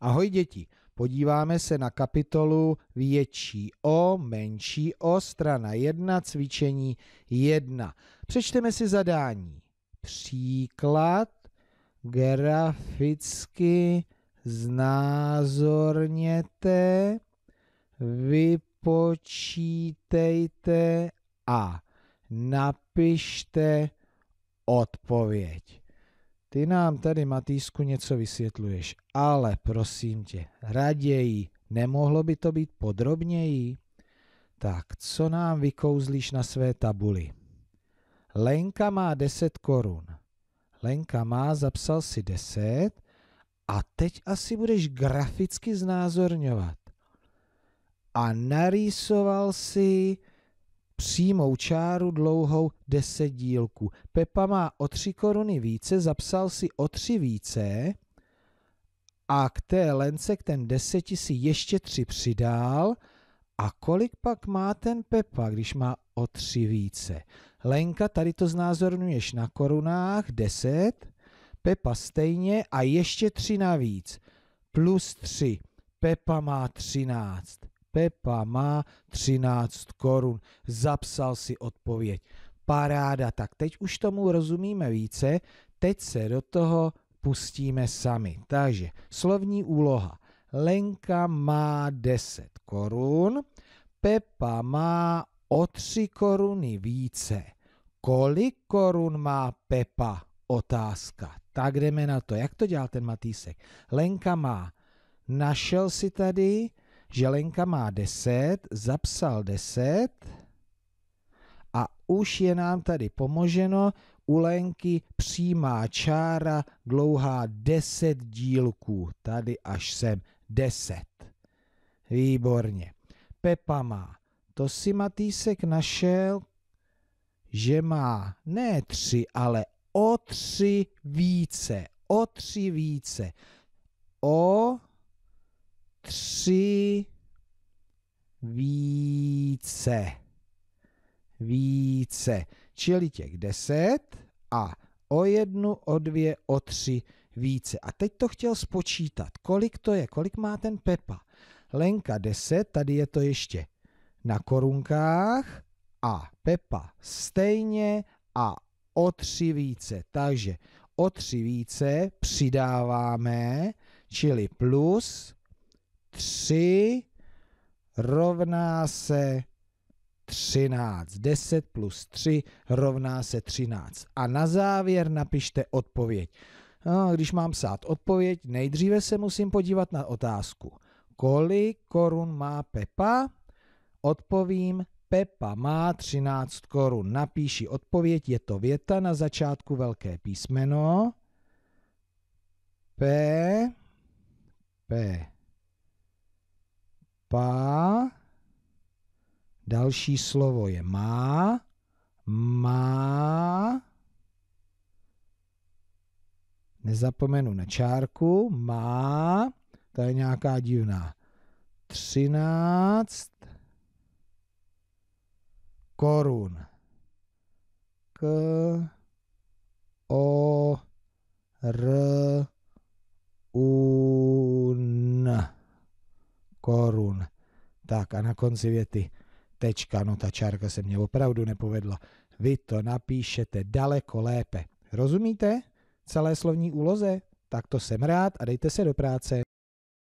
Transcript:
Ahoj děti, podíváme se na kapitolu větší O, menší O, strana 1, cvičení 1. Přečteme si zadání. Příklad graficky znázorněte, vypočítejte a napište odpověď. Ty nám tady, Matýsku, něco vysvětluješ, ale prosím tě, raději, nemohlo by to být podrobněji? Tak, co nám vykouzlíš na své tabuli? Lenka má 10 korun. Lenka má, zapsal si 10 a teď asi budeš graficky znázorňovat. A narýsoval si přímou čáru dlouhou 10 dílků. Pepa má o 3 koruny více, zapsal si o 3 více a k té lence, k ten 10 si ještě 3 přidal. A kolik pak má ten Pepa, když má o 3 více? Lenka, tady to znázorňuješ na korunách, 10, Pepa stejně a ještě 3 navíc. Plus 3. Pepa má 13. Pepa má 13 korun. Zapsal si odpověď. Paráda, tak teď už tomu rozumíme více, teď se do toho pustíme sami. Takže slovní úloha. Lenka má 10 korun, Pepa má o 3 koruny více. Kolik korun má Pepa? Otázka. Tak jdeme na to. Jak to dělal ten Matýsek? Lenka má. Našel si tady že Lenka má 10, zapsal 10 a už je nám tady pomoženo, u Lenky přímá čára dlouhá 10 dílků, tady až sem 10. Výborně. Pepa má, to si Matýsek našel, že má ne 3, ale o 3 více, o 3 více, o tři více. Více. Čili těch deset a o jednu, o dvě, o tři více. A teď to chtěl spočítat. Kolik to je? Kolik má ten Pepa? Lenka 10, tady je to ještě na korunkách a Pepa stejně a o tři více. Takže o tři více přidáváme, čili plus 3 rovná se 13. 10 plus 3 rovná se 13. A na závěr napište odpověď. No, když mám psát odpověď, nejdříve se musím podívat na otázku. Kolik korun má Pepa? Odpovím, Pepa má 13 korun. Napíši odpověď, je to věta na začátku velké písmeno. P, P, Pa, Další slovo je má, má, nezapomenu na čárku, má, to je nějaká divná, třináct korun. K, o, r, u n korun. Tak a na konci věty tečka, no ta čárka se mě opravdu nepovedla. Vy to napíšete daleko lépe. Rozumíte? Celé slovní úloze? Tak to jsem rád a dejte se do práce.